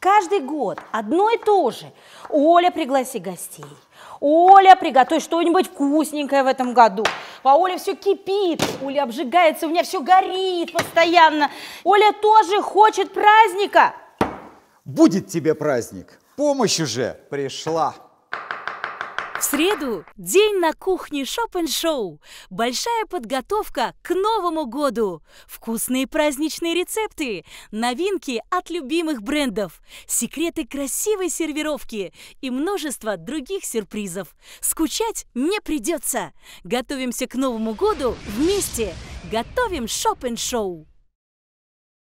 Каждый год одно и то же. Оля, пригласи гостей. Оля, приготовь что-нибудь вкусненькое в этом году. А Оля все кипит, Оля обжигается, у меня все горит постоянно. Оля тоже хочет праздника. Будет тебе праздник. Помощь уже пришла среду день на кухне шоп шоу Большая подготовка к Новому году. Вкусные праздничные рецепты, новинки от любимых брендов, секреты красивой сервировки и множество других сюрпризов. Скучать не придется. Готовимся к Новому году вместе. Готовим шоп шоу